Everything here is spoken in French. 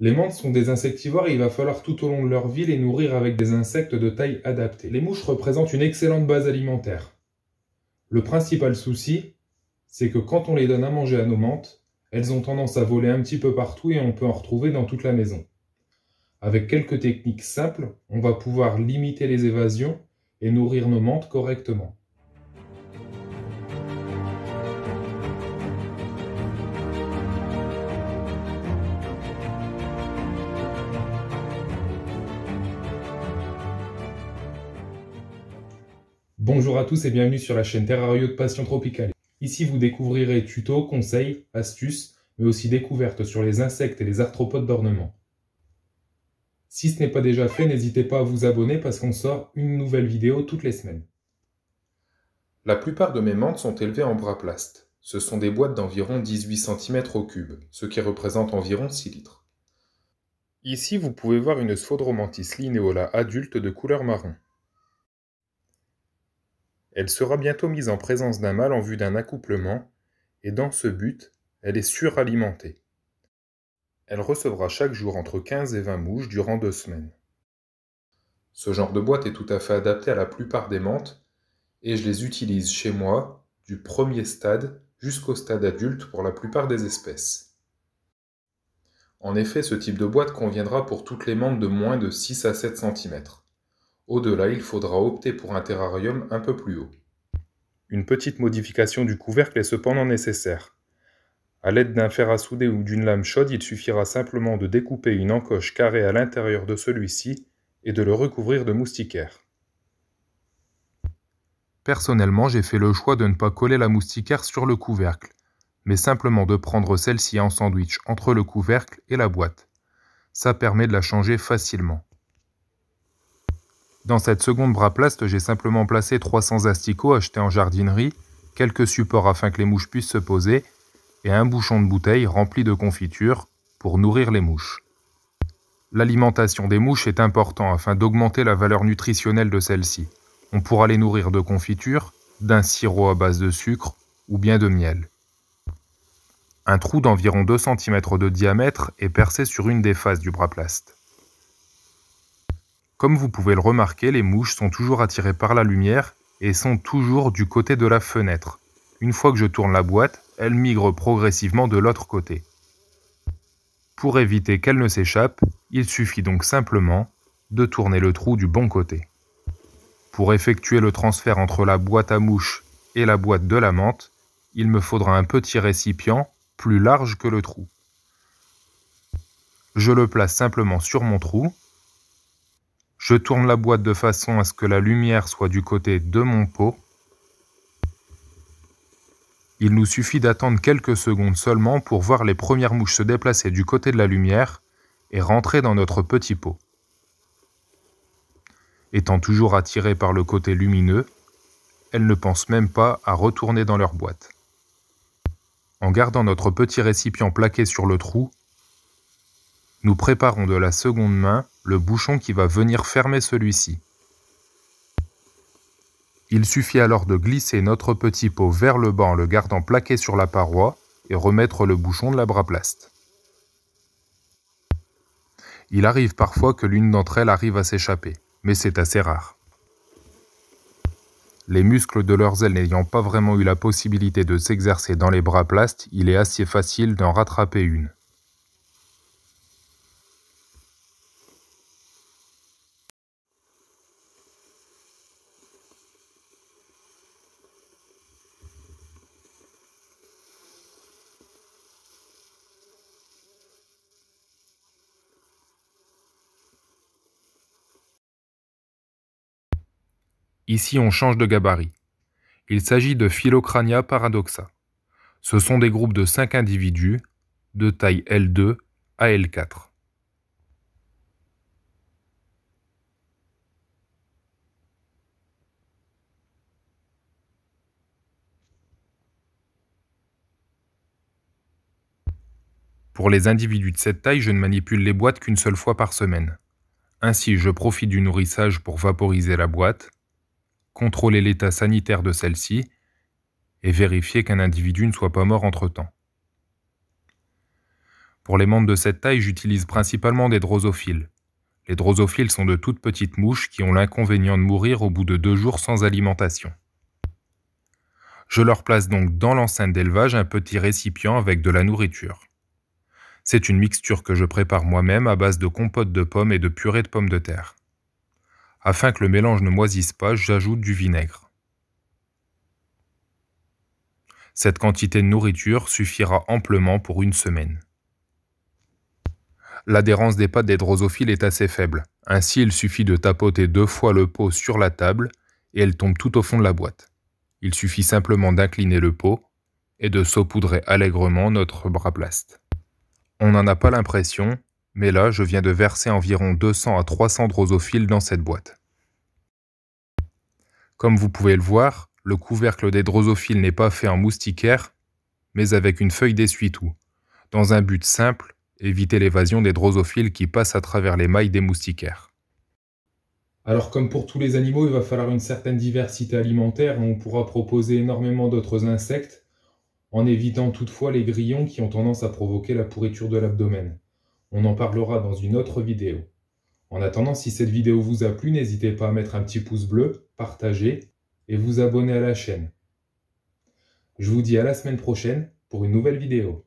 Les mantes sont des insectivores et il va falloir tout au long de leur vie les nourrir avec des insectes de taille adaptée. Les mouches représentent une excellente base alimentaire. Le principal souci, c'est que quand on les donne à manger à nos mantes, elles ont tendance à voler un petit peu partout et on peut en retrouver dans toute la maison. Avec quelques techniques simples, on va pouvoir limiter les évasions et nourrir nos mantes correctement. Bonjour à tous et bienvenue sur la chaîne Terrario de Passion Tropicale. Ici, vous découvrirez tutos, conseils, astuces, mais aussi découvertes sur les insectes et les arthropodes d'ornement. Si ce n'est pas déjà fait, n'hésitez pas à vous abonner parce qu'on sort une nouvelle vidéo toutes les semaines. La plupart de mes mantes sont élevées en bras plastes. Ce sont des boîtes d'environ 18 cm au cube, ce qui représente environ 6 litres. Ici, vous pouvez voir une Sphodromantis lineola adulte de couleur marron. Elle sera bientôt mise en présence d'un mâle en vue d'un accouplement, et dans ce but, elle est suralimentée. Elle recevra chaque jour entre 15 et 20 mouches durant deux semaines. Ce genre de boîte est tout à fait adapté à la plupart des mantes, et je les utilise chez moi du premier stade jusqu'au stade adulte pour la plupart des espèces. En effet, ce type de boîte conviendra pour toutes les mentes de moins de 6 à 7 cm. Au-delà, il faudra opter pour un terrarium un peu plus haut. Une petite modification du couvercle est cependant nécessaire. À l'aide d'un fer à souder ou d'une lame chaude, il suffira simplement de découper une encoche carrée à l'intérieur de celui-ci et de le recouvrir de moustiquaire. Personnellement, j'ai fait le choix de ne pas coller la moustiquaire sur le couvercle, mais simplement de prendre celle-ci en sandwich entre le couvercle et la boîte. Ça permet de la changer facilement. Dans cette seconde braplaste, j'ai simplement placé 300 asticots achetés en jardinerie, quelques supports afin que les mouches puissent se poser, et un bouchon de bouteille rempli de confiture pour nourrir les mouches. L'alimentation des mouches est importante afin d'augmenter la valeur nutritionnelle de celles-ci. On pourra les nourrir de confiture, d'un sirop à base de sucre ou bien de miel. Un trou d'environ 2 cm de diamètre est percé sur une des faces du braplaste. Comme vous pouvez le remarquer, les mouches sont toujours attirées par la lumière et sont toujours du côté de la fenêtre. Une fois que je tourne la boîte, elles migrent progressivement de l'autre côté. Pour éviter qu'elles ne s'échappent, il suffit donc simplement de tourner le trou du bon côté. Pour effectuer le transfert entre la boîte à mouches et la boîte de la menthe, il me faudra un petit récipient plus large que le trou. Je le place simplement sur mon trou je tourne la boîte de façon à ce que la lumière soit du côté de mon pot. Il nous suffit d'attendre quelques secondes seulement pour voir les premières mouches se déplacer du côté de la lumière et rentrer dans notre petit pot. Étant toujours attirées par le côté lumineux, elles ne pensent même pas à retourner dans leur boîte. En gardant notre petit récipient plaqué sur le trou, nous préparons de la seconde main le bouchon qui va venir fermer celui-ci. Il suffit alors de glisser notre petit pot vers le bas en le gardant plaqué sur la paroi et remettre le bouchon de la braplaste. Il arrive parfois que l'une d'entre elles arrive à s'échapper, mais c'est assez rare. Les muscles de leurs ailes n'ayant pas vraiment eu la possibilité de s'exercer dans les bras il est assez facile d'en rattraper une. Ici, on change de gabarit. Il s'agit de Philocrania paradoxa. Ce sont des groupes de 5 individus de taille L2 à L4. Pour les individus de cette taille, je ne manipule les boîtes qu'une seule fois par semaine. Ainsi, je profite du nourrissage pour vaporiser la boîte, contrôler l'état sanitaire de celle-ci et vérifier qu'un individu ne soit pas mort entre-temps. Pour les membres de cette taille, j'utilise principalement des drosophiles. Les drosophiles sont de toutes petites mouches qui ont l'inconvénient de mourir au bout de deux jours sans alimentation. Je leur place donc dans l'enceinte d'élevage un petit récipient avec de la nourriture. C'est une mixture que je prépare moi-même à base de compote de pommes et de purée de pommes de terre. Afin que le mélange ne moisisse pas, j'ajoute du vinaigre. Cette quantité de nourriture suffira amplement pour une semaine. L'adhérence des pâtes des drosophiles est assez faible, ainsi il suffit de tapoter deux fois le pot sur la table et elle tombe tout au fond de la boîte. Il suffit simplement d'incliner le pot et de saupoudrer allègrement notre bras plast. On n'en a pas l'impression, mais là, je viens de verser environ 200 à 300 drosophiles dans cette boîte. Comme vous pouvez le voir, le couvercle des drosophiles n'est pas fait en moustiquaire, mais avec une feuille d'essuie-tout, dans un but simple, éviter l'évasion des drosophiles qui passent à travers les mailles des moustiquaires. Alors comme pour tous les animaux, il va falloir une certaine diversité alimentaire, on pourra proposer énormément d'autres insectes, en évitant toutefois les grillons qui ont tendance à provoquer la pourriture de l'abdomen. On en parlera dans une autre vidéo. En attendant, si cette vidéo vous a plu, n'hésitez pas à mettre un petit pouce bleu, partager et vous abonner à la chaîne. Je vous dis à la semaine prochaine pour une nouvelle vidéo.